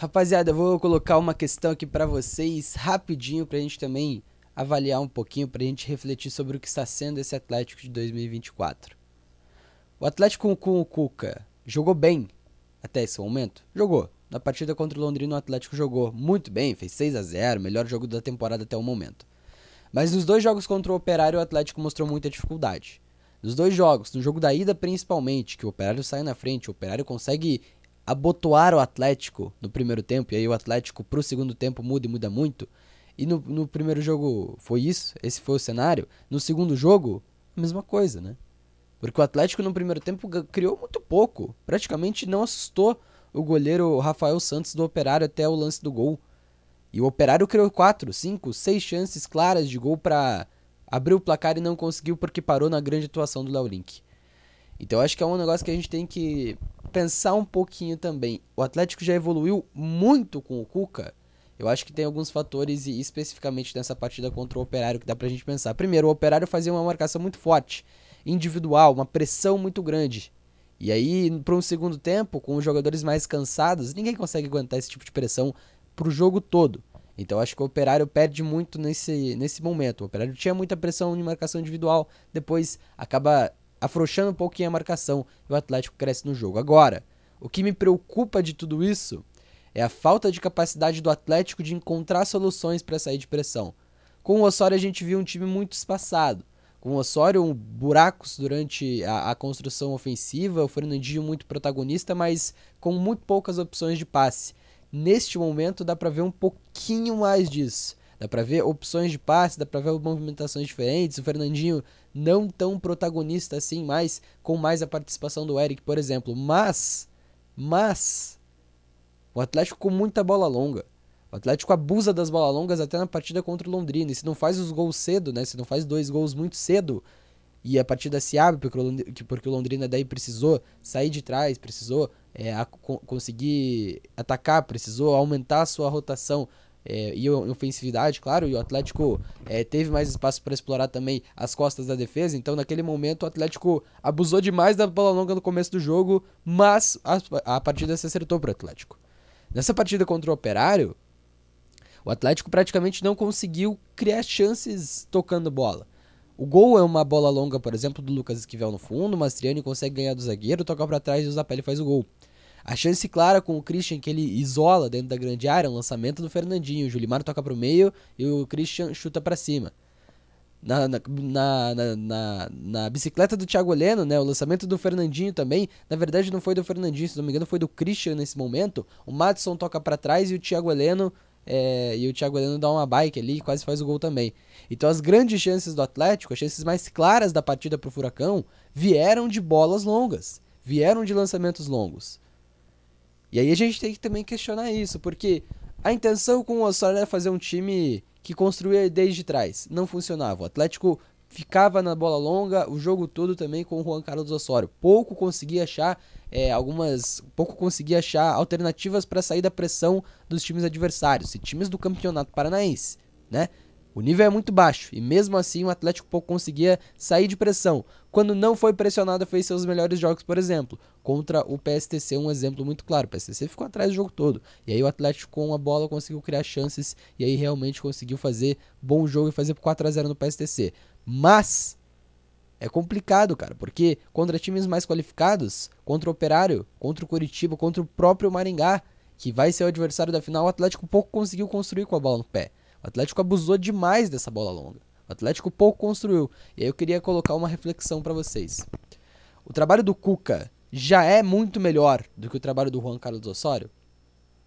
Rapaziada, eu vou colocar uma questão aqui para vocês rapidinho pra gente também avaliar um pouquinho, pra gente refletir sobre o que está sendo esse Atlético de 2024. O Atlético com o Cuca jogou bem até esse momento? Jogou. Na partida contra o Londrina, o Atlético jogou muito bem, fez 6 a 0 melhor jogo da temporada até o momento. Mas nos dois jogos contra o Operário, o Atlético mostrou muita dificuldade. Nos dois jogos, no jogo da ida principalmente, que o Operário sai na frente, o Operário consegue abotoar o Atlético no primeiro tempo, e aí o Atlético pro segundo tempo muda e muda muito. E no, no primeiro jogo foi isso, esse foi o cenário. No segundo jogo, a mesma coisa, né? Porque o Atlético no primeiro tempo criou muito pouco, praticamente não assustou o goleiro Rafael Santos do Operário até o lance do gol. E o Operário criou 4, 5, 6 chances claras de gol para abrir o placar e não conseguiu porque parou na grande atuação do Léo Link. Então acho que é um negócio que a gente tem que pensar um pouquinho também. O Atlético já evoluiu muito com o Cuca. Eu acho que tem alguns fatores, e especificamente nessa partida contra o Operário, que dá pra gente pensar. Primeiro, o Operário fazia uma marcação muito forte, individual, uma pressão muito grande. E aí, para um segundo tempo, com os jogadores mais cansados, ninguém consegue aguentar esse tipo de pressão pro jogo todo. Então acho que o Operário perde muito nesse, nesse momento. O Operário tinha muita pressão de marcação individual, depois acaba afrouxando um pouquinho a marcação e o Atlético cresce no jogo. Agora, o que me preocupa de tudo isso é a falta de capacidade do Atlético de encontrar soluções para sair de pressão. Com o Osório a gente viu um time muito espaçado. Com o Osório, um buracos durante a, a, construção ofensiva, o Fernandinho muito protagonista, mas com muito poucas opções de passe. Neste momento dá para ver um pouquinho mais disso. Dá para ver opções de passe, dá para ver movimentações diferentes. O Fernandinho não tão protagonista assim mais, com mais a participação do Eric, por exemplo. Mas, mas, o Atlético com muita bola longa. O Atlético abusa das bolas longas até na partida contra o Londrina. E se não faz os gols cedo, né? Se não faz dois gols muito cedo, e a partida se abre porque o Londrina daí precisou sair de trás, precisou é, a, conseguir atacar, precisou aumentar a sua rotação, é, e ofensividade, claro, e o Atlético é, teve mais espaço para explorar também as costas da defesa, então naquele momento o Atlético abusou demais da bola longa no começo do jogo, mas a, a partida se acertou para o Atlético. Nessa partida contra o Operário, o Atlético praticamente não conseguiu criar chances tocando bola. O gol é uma bola longa, por exemplo, do Lucas Esquivel no fundo, o Mastriani consegue ganhar do zagueiro, toca para trás e o Zapelli faz o gol. A chance clara com o Christian que ele isola dentro da grande área, é um lançamento do Fernandinho. O Julimar toca para o meio e o Christian chuta para cima. Na na, na, na, na, bicicleta do Thiago Leno, né? O lançamento do Fernandinho também. Na verdade, não foi do Fernandinho, se não me engano, foi do Christian nesse momento. O Madison toca para trás e o Thiago Leno. É, e o Thiago Heleno dá uma bike ali e quase faz o gol também. Então as grandes chances do Atlético, as chances mais claras da partida pro Furacão, vieram de bolas longas, vieram de lançamentos longos. E aí a gente tem que também questionar isso, porque a intenção com o Osório era fazer um time que construía desde trás. Não funcionava. O Atlético ficava na bola longa o jogo todo também com o Juan Carlos Osório. Pouco conseguia achar é, algumas. Pouco conseguia achar alternativas para sair da pressão dos times adversários e times do campeonato paranaense, né? O nível é muito baixo e mesmo assim o Atlético pouco conseguia sair de pressão. Quando não foi pressionado, fez seus melhores jogos, por exemplo, contra o PSTC, um exemplo muito claro. O PSTC ficou atrás do jogo todo. E aí o Atlético com a bola conseguiu criar chances e aí realmente conseguiu fazer bom jogo e fazer 4 a 0 no PSTC. Mas é complicado, cara, porque contra times mais qualificados, contra o Operário, contra o Curitiba, contra o próprio Maringá, que vai ser o adversário da final, o Atlético pouco conseguiu construir com a bola no pé. O Atlético abusou demais dessa bola longa. O Atlético pouco construiu. E aí eu queria colocar uma reflexão para vocês. O trabalho do Cuca já é muito melhor do que o trabalho do Juan Carlos Osório?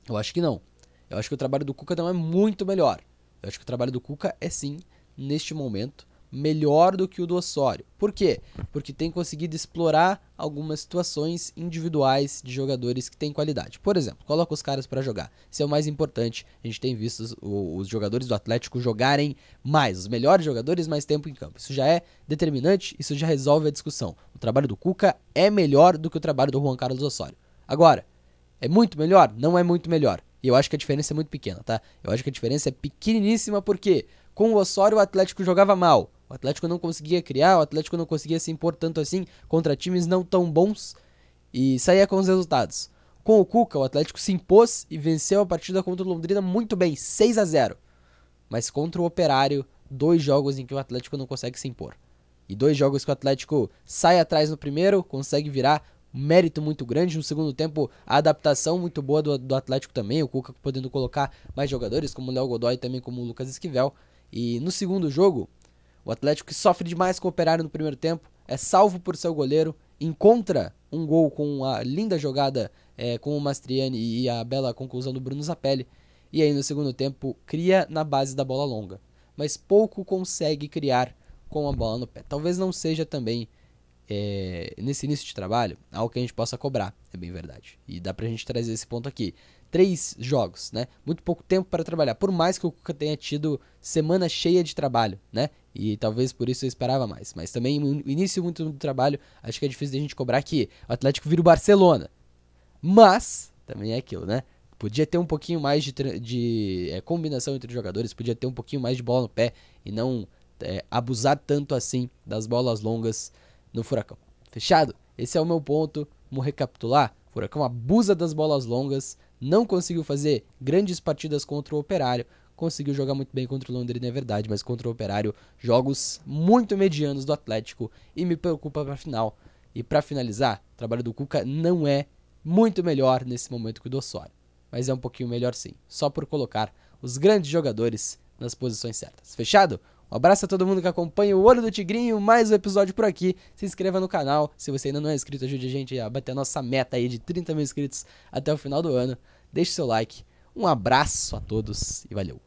Eu acho que não. Eu acho que o trabalho do Cuca não é muito melhor. Eu acho que o trabalho do Cuca é sim, neste momento, melhor do que o do Osório. Por quê? Porque tem conseguido explorar algumas situações individuais de jogadores que têm qualidade. Por exemplo, coloca os caras para jogar. Isso é o mais importante. A gente tem visto os, os, jogadores do Atlético jogarem mais, os melhores jogadores mais tempo em campo. Isso já é determinante, isso já resolve a discussão. O trabalho do Cuca é melhor do que o trabalho do Juan Carlos Osório. Agora, é muito melhor? Não é muito melhor. E eu acho que a diferença é muito pequena, tá? Eu acho que a diferença é pequeniníssima porque com o Osório o Atlético jogava mal. O Atlético não conseguia criar, o Atlético não conseguia se impor tanto assim contra times não tão bons e saía com os resultados. Com o Cuca, o Atlético se impôs e venceu a partida contra o Londrina muito bem, 6 a 0. Mas contra o Operário, dois jogos em que o Atlético não consegue se impor. E dois jogos que o Atlético sai atrás no primeiro, consegue virar, mérito muito grande. No segundo tempo, a adaptação muito boa do, do Atlético também, o Cuca podendo colocar mais jogadores, como o Léo Godoy também como o Lucas Esquivel. E no segundo jogo, o Atlético que sofre demais com o Operário no primeiro tempo, é salvo por seu goleiro, encontra um gol com a linda jogada é, com o Mastriani e a bela conclusão do Bruno Zapelli. E aí no segundo tempo cria na base da bola longa, mas pouco consegue criar com a bola no pé. Talvez não seja também é, nesse início de trabalho algo que a gente possa cobrar, é bem verdade. E dá pra gente trazer esse ponto aqui. Três jogos, né? Muito pouco tempo para trabalhar. Por mais que o Cuca tenha tido semana cheia de trabalho, né? E talvez por isso eu esperava mais. Mas também, no início muito do trabalho, acho que é difícil a gente cobrar que o Atlético vira o Barcelona. Mas, também é aquilo, né? Podia ter um pouquinho mais de, de é, combinação entre os jogadores, podia ter um pouquinho mais de bola no pé e não é, abusar tanto assim das bolas longas no Furacão. Fechado? Esse é o meu ponto. Vamos recapitular. Furacão abusa das bolas longas, não conseguiu fazer grandes partidas contra o Operário conseguiu jogar muito bem contra o Londrina, é verdade, mas contra o Operário, jogos muito medianos do Atlético e me preocupa para final. E para finalizar, o trabalho do Cuca não é muito melhor nesse momento que o do Osório, mas é um pouquinho melhor sim, só por colocar os grandes jogadores nas posições certas. Fechado? Um abraço a todo mundo que acompanha o Olho do Tigrinho, mais um episódio por aqui. Se inscreva no canal, se você ainda não é inscrito, ajude a gente a bater a nossa meta aí de 30 mil inscritos até o final do ano. Deixe seu like um abraço a todos e valeu!